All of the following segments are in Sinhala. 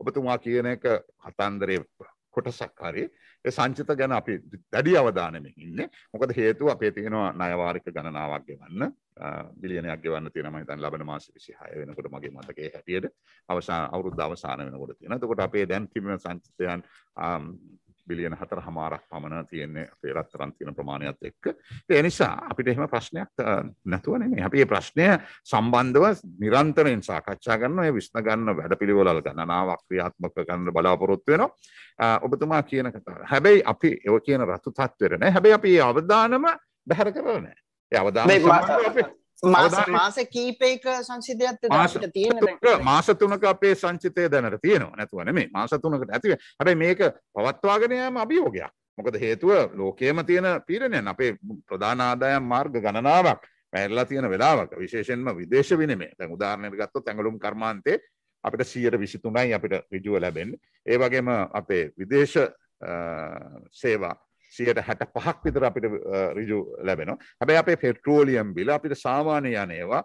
ඔබතුමා කියන එක කතන්දරය කොටසක් හරි සංචිත ගැන අපි දැඩි අවධානමින් ඉන්න මොකද හේතු අපේ තියෙනවා නයවාරික ගණනාවක් ගෙවන්න බිලියනයක් ගෙවන්න තියෙනවා හිතන් ලබන මාස 26 වෙනකොට මගේ මතකයේ හැටියට අවසාන අවුරුද්ද අවසාන වෙනකොට තියෙනවා. එතකොට අපේ දැන් තිබෙන සංචිතයන් බිලියන හතර හමාරක් පමණ තියෙන්නේ පේරත් තරන්තියන ප්‍රමාණයක් එක්ක එනිසා අපිට එහෙම ප්‍රශ්නයක් නැතුවන මේ අපේ ප්‍රශ්නය සම්බන්ධව නිරන්තරෙන් සාකච්ඡා ගන්න ඔය විශ්න ගන්න වැඩ පිළිවොලල් ගණනාවක් ක්‍රියාත්මක ගන්න බලාපොරොත්තු වෙනවා ඔබතුමා කියන කතා හැබැයි අපි එව කියන රතු තත්වරන හැබැයි අපි අවධානම බැහැර කරනෑ අවධාන මාස කීපයක සංසිදයක් තියෙන මාස තුනක අපේ සංචිතය දැනට තියෙනවා නැතුව නෙමේ මාස තුනකට ඇතිව හැබැයි මේක පවත්වාගෙන යාම අභියෝගයක් මොකද හේතුව ලෝකයේම තියෙන පීඩනයන් අපේ ප්‍රධාන ආදායම් මාර්ග ගණනාවක් වැරලා තියෙන වෙලාවක විශේෂයෙන්ම විදේශ විනිමය දැන් උදාහරණයක් ගත්තොත් ඇඟලුම් කර්මාන්තේ අපිට 123යි අපිට ඍජුව ලැබෙන්නේ ඒ වගේම අපේ විදේශ සේවා සියට හැට පහක් විතර අපිට රිජු ලැබෙන හැබැ අපේ පෙට්‍රෝලියම් බිල අපිට සාමානය යනේවා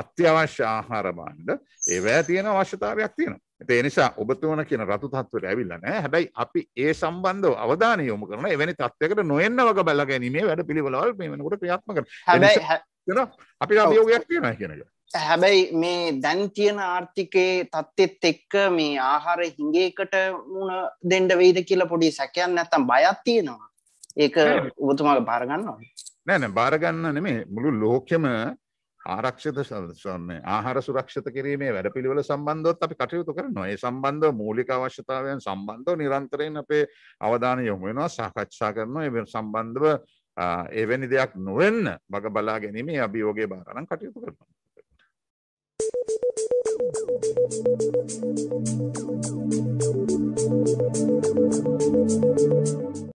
අත්‍යවශ්‍ය ආහාරබන්්ඩ ඒවෑ තියෙන අවශ්‍යතාවයක් තියෙන ඒ නිසා ඔබතුවන කියන රතු තත්වට ඇවිල්ල නෑ හැබැයි අපි ඒ සම්බන්ධ අවධානය යොමු කරන එවැනි තත්වකට නොයන්න වග බැලගැනීමේ වැඩ පිළිවලවල් මෙමනකට ක්‍රියාත්මක හැබැයි අපි අභියෝගයක් තියෙන කියනක හැබැයි මේ දැන් තියෙන ආර්ථිකයේ තත්ත්වෙත් එක්ක මේ ආහාර හිඟේකට මුණ දෙන්න වෙයිද කියලා පොඩි සැකයක් නැත්තම් බයක් තියෙනවා. ඒක ඔබතුමාගේ බාර ගන්නවද? නෑ නෑ බාර ගන්න නෙමෙයි මුළු ලෝකෙම ආරක්ෂිත මේ ආහාර සුරක්ෂිත කිරීමේ වැඩපිළිවෙල සම්බන්ධවත් අපි කටයුතු කරනවා. ඒ සම්බන්ධව මූලික අවශ්‍යතාවයන් සම්බන්ධව නිරන්තරයෙන් අපේ අවධානය යොමු වෙනවා, සාකච්ඡා කරනවා. ඒ සම්බන්ධව එවැනි දෙයක් නොවෙන්න බග බලා ගැනීමේ අභියෝගය බාරනම් කටයුතු කරනවා. Thank you.